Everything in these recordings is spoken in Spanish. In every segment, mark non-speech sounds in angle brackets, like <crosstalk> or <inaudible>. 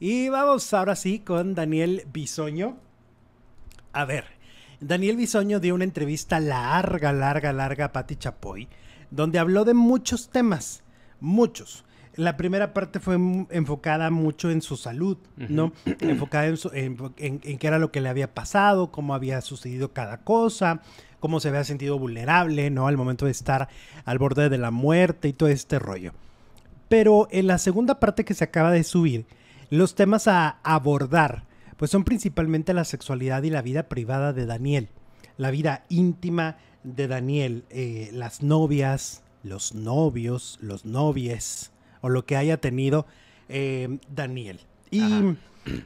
Y vamos ahora sí con Daniel Bisoño. A ver, Daniel Bisoño dio una entrevista larga, larga, larga a Pati Chapoy, donde habló de muchos temas, muchos. La primera parte fue enfocada mucho en su salud, ¿no? <clears throat> enfocada en, en qué era lo que le había pasado, cómo había sucedido cada cosa, cómo se había sentido vulnerable, ¿no? Al momento de estar al borde de la muerte y todo este rollo. Pero en la segunda parte que se acaba de subir, los temas a abordar, pues son principalmente la sexualidad y la vida privada de Daniel, la vida íntima de Daniel, eh, las novias, los novios, los novies, o lo que haya tenido eh, Daniel. Y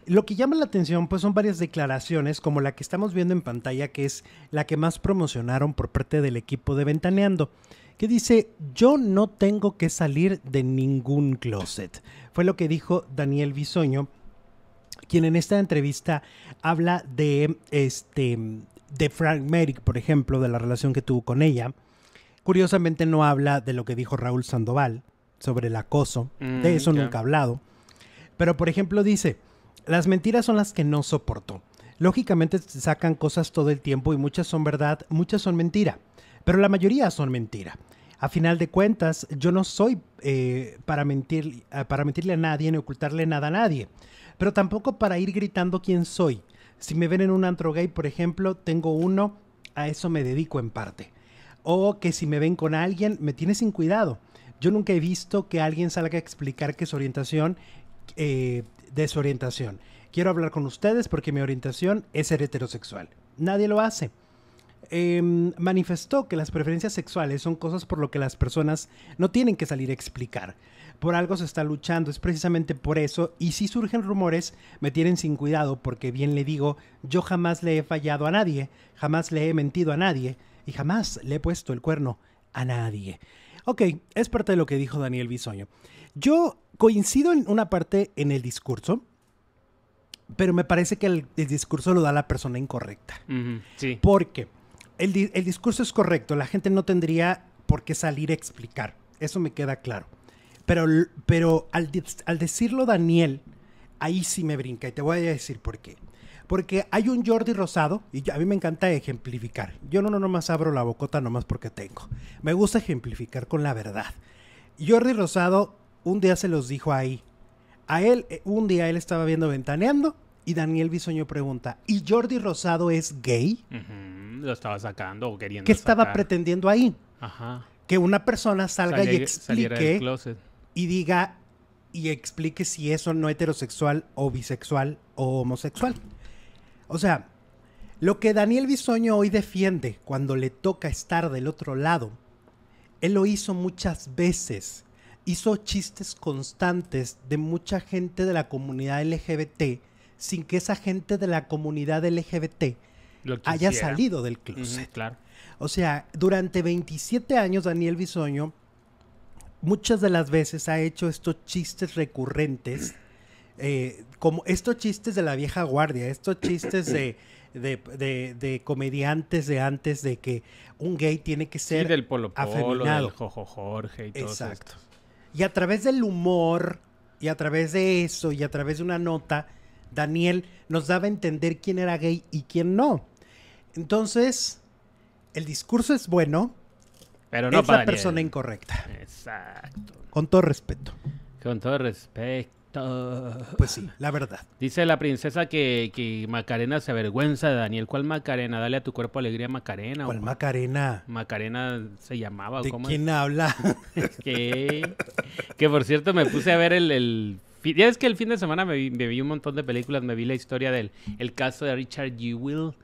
lo que llama la atención, pues son varias declaraciones, como la que estamos viendo en pantalla, que es la que más promocionaron por parte del equipo de Ventaneando que dice, yo no tengo que salir de ningún closet. Fue lo que dijo Daniel Bisoño, quien en esta entrevista habla de, este, de Frank Merrick, por ejemplo, de la relación que tuvo con ella. Curiosamente no habla de lo que dijo Raúl Sandoval sobre el acoso, de mm, eso nunca ha hablado. Pero por ejemplo dice, las mentiras son las que no soporto. Lógicamente sacan cosas todo el tiempo y muchas son verdad, muchas son mentira, pero la mayoría son mentira. A final de cuentas, yo no soy eh, para, mentir, eh, para mentirle a nadie ni ocultarle nada a nadie, pero tampoco para ir gritando quién soy. Si me ven en un antro gay, por ejemplo, tengo uno, a eso me dedico en parte. O que si me ven con alguien, me tiene sin cuidado. Yo nunca he visto que alguien salga a explicar que su orientación eh, desorientación. Quiero hablar con ustedes porque mi orientación es ser heterosexual. Nadie lo hace. Em, manifestó que las preferencias sexuales son cosas por lo que las personas no tienen que salir a explicar. Por algo se está luchando, es precisamente por eso, y si surgen rumores, me tienen sin cuidado porque bien le digo, yo jamás le he fallado a nadie, jamás le he mentido a nadie, y jamás le he puesto el cuerno a nadie. Ok, es parte de lo que dijo Daniel Bisoño. Yo coincido en una parte en el discurso, pero me parece que el, discurso lo da la persona incorrecta. Porque el, discurso es correcto, la gente no tendría por qué salir a explicar, eso me queda claro. Pero, pero al, al decirlo Daniel, ahí sí me brinca y te voy a decir por qué. Porque hay un Jordi Rosado, y a mí me encanta ejemplificar. Yo no, no nomás abro la bocota nomás porque tengo. Me gusta ejemplificar con la verdad. Jordi Rosado un día se los dijo ahí. A él, eh, un día él estaba viendo Ventaneando y Daniel Bisoño pregunta, ¿y Jordi Rosado es gay? Lo estaba sacando o queriendo ¿Qué estaba pretendiendo ahí? Ajá. Que una persona salga y explique y diga y explique si es o no heterosexual o bisexual o homosexual. O sea, lo que Daniel Bisoño hoy defiende cuando le toca estar del otro lado, él lo hizo muchas veces hizo chistes constantes de mucha gente de la comunidad LGBT sin que esa gente de la comunidad LGBT haya salido del club. claro. O sea, durante 27 años Daniel Bisoño muchas de las veces ha hecho estos chistes recurrentes, eh, como estos chistes de la vieja guardia, estos chistes de... comediantes de antes de que un gay tiene que ser sí, del polo del Jojo Jorge y todo Exacto. Y a través del humor, y a través de eso, y a través de una nota, Daniel nos daba a entender quién era gay y quién no. Entonces, el discurso es bueno, pero no es para la persona incorrecta. Exacto. Con todo respeto. Con todo respeto. Pues sí, la verdad. Dice la princesa que, que, Macarena se avergüenza Daniel. ¿Cuál Macarena? Dale a tu cuerpo alegría Macarena. ¿Cuál Macarena? Macarena se llamaba. ¿De cómo quién habla? <laughs> que, que por cierto me puse a ver el ya es que el fin de semana me vi, un montón de películas. Me vi la historia del el caso de Richard Jewell,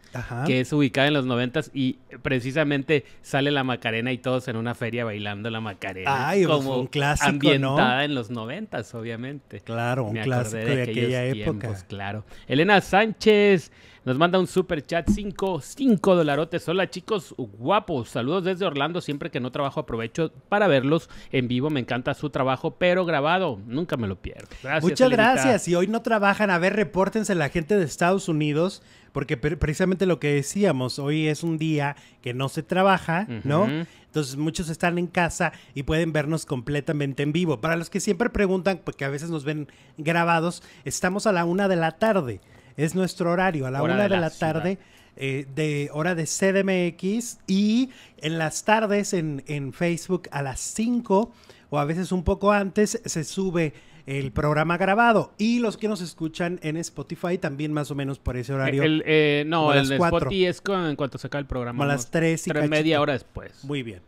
que es ubicada en los noventas y precisamente sale la Macarena y todos en una feria bailando la Macarena. Ay, pues, como un clásico, ambientada en los noventas, obviamente. Claro, me un clásico de, aquella época. claro. Elena Sánchez, nos manda un super chat 5, 5 dolarotes. Hola chicos, guapos. Saludos desde Orlando. Siempre que no trabajo aprovecho para verlos en vivo. Me encanta su trabajo, pero grabado. Nunca me lo pierdo. Gracias, Muchas gracias. Y hoy no trabajan. A ver, repórtense la gente de Estados Unidos. Porque precisamente lo que decíamos, hoy es un día que no se trabaja, ¿no? Entonces muchos están en casa y pueden vernos completamente en vivo. Para los que siempre preguntan, porque a veces nos ven grabados, estamos a la una de la tarde. Es nuestro horario, a la hora de, la, tarde. Eh, de hora de CDMX y en las tardes en, Facebook a las 5 o a veces un poco antes se sube el programa grabado y los que nos escuchan en Spotify también más o menos por ese horario. El, eh, no, el Spotify es cuando en cuanto se acaba el programa. a las 3 y media hora después. Muy bien.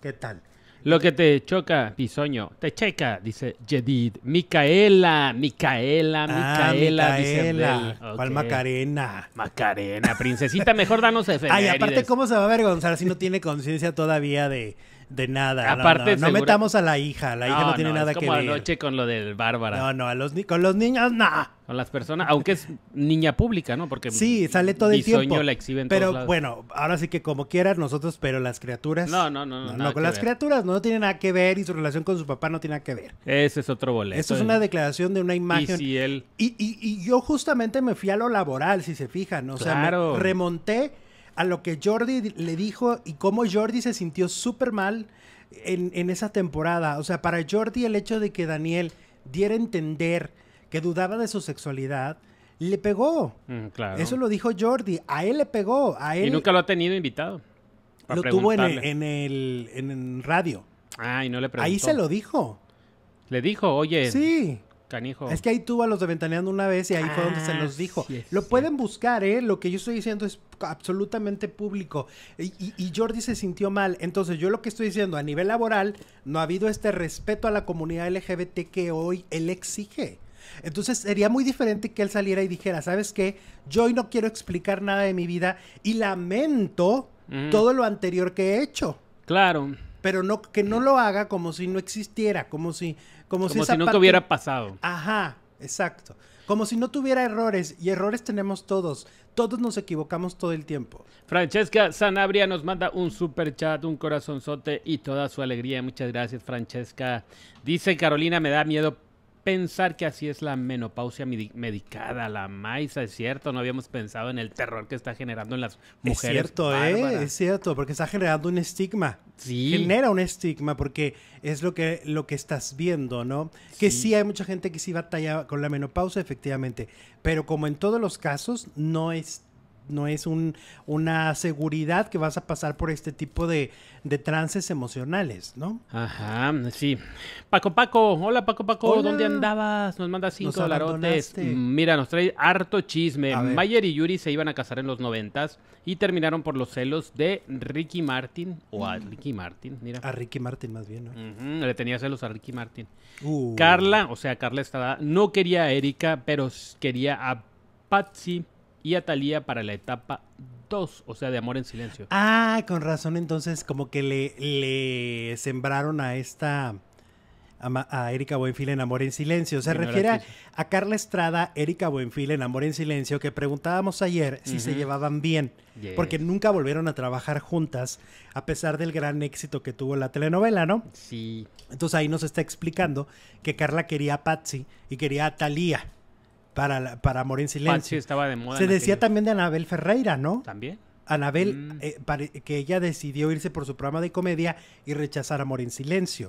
¿Qué tal? Lo que te choca, pisoño, te checa, dice Jedid. Micaela, Micaela, Micaela, ah, Micaela dice ¿Cuál Macarena? Macarena, princesita, mejor danos <laughs> fe. Ay, aparte, ¿cómo se va a avergonzar si no tiene conciencia todavía de de nada. Aparte, no, metamos a la hija, la hija no, tiene nada que ver. anoche con lo del Bárbara. No, no, con los niños, no. Con las personas, aunque es niña pública, ¿no? Porque sí, sale todo el tiempo. la exhiben Pero bueno, ahora sí que como quieras nosotros, pero las criaturas. No, no, no, no. no con las criaturas no, tiene nada que ver y su relación con su papá no tiene nada que ver. Ese es otro boleto. Eso es una declaración de una imagen. Y, si él... y, yo justamente me fui a lo laboral, si se fijan. O sea, remonté a lo que Jordi le dijo y cómo Jordi se sintió súper mal en, en, esa temporada. O sea, para Jordi el hecho de que Daniel diera a entender que dudaba de su sexualidad, le pegó. Mm, Eso lo dijo Jordi, a él le pegó, a él. Y nunca lo ha tenido invitado. Lo tuvo en, el, en radio. Ah, y no le preguntó. Ahí se lo dijo. Le dijo, oye, sí. Es que ahí tuvo a los de Ventaneando una vez y ahí fue donde se ah, los dijo. lo pueden buscar, ¿eh? Lo que yo estoy diciendo es absolutamente público. Y, Jordi se sintió mal. Entonces, yo lo que estoy diciendo, a nivel laboral, no ha habido este respeto a la comunidad LGBT que hoy él exige. Entonces sería muy diferente que él saliera y dijera, ¿sabes qué? Yo hoy no quiero explicar nada de mi vida y lamento mm. todo lo anterior que he hecho. Claro. Pero no, que no lo haga como si no existiera, como si como, si, no hubiera pasado. Ajá, exacto. Como si no tuviera errores, y errores tenemos todos. Todos nos equivocamos todo el tiempo. Francesca Sanabria nos manda un super chat, un corazonzote y toda su alegría. Muchas gracias, Francesca. Dice Carolina, me da miedo pensar que así es la menopausia medicada, la maíz, es cierto, no habíamos pensado en el terror que está generando en las mujeres. Es cierto, ¿eh? es cierto, porque está generando un estigma. Genera un estigma porque es lo que, lo que estás viendo, ¿no? Que sí hay mucha gente que sí batalla con la menopausia, efectivamente, pero como en todos los casos, no es no es una seguridad que vas a pasar por este tipo de, trances emocionales, ¿no? Ajá, sí. Paco Paco, hola Paco Paco, ¿dónde andabas? Nos manda cinco dolarotes. Mm, mira, nos trae harto chisme. Mayer y Yuri se iban a casar en los noventas y terminaron por los celos de Ricky Martin o a mm. Ricky Martin, mira. A Ricky Martin más bien, ¿no? le tenía celos a Ricky Martin. Uh. Carla, o sea, Carla estaba, no quería a Erika, pero quería a Patsy y a Thalía para la etapa 2, o sea, de Amor en Silencio. Ah, con razón, entonces como que le, le sembraron a esta... A, Erika Buenfil en Amor en Silencio. Se refiere a, Carla Estrada, Erika Buenfil en Amor en Silencio, que preguntábamos ayer si se llevaban bien, porque nunca volvieron a trabajar juntas, a pesar del gran éxito que tuvo la telenovela, ¿no? Sí. Entonces ahí nos está explicando que Carla quería a Patsy y quería a Thalía para, Amor en Silencio. estaba Se decía también de Anabel Ferreira, ¿no? También. Anabel, mm. eh, que ella decidió irse por su programa de comedia y rechazar Amor en Silencio.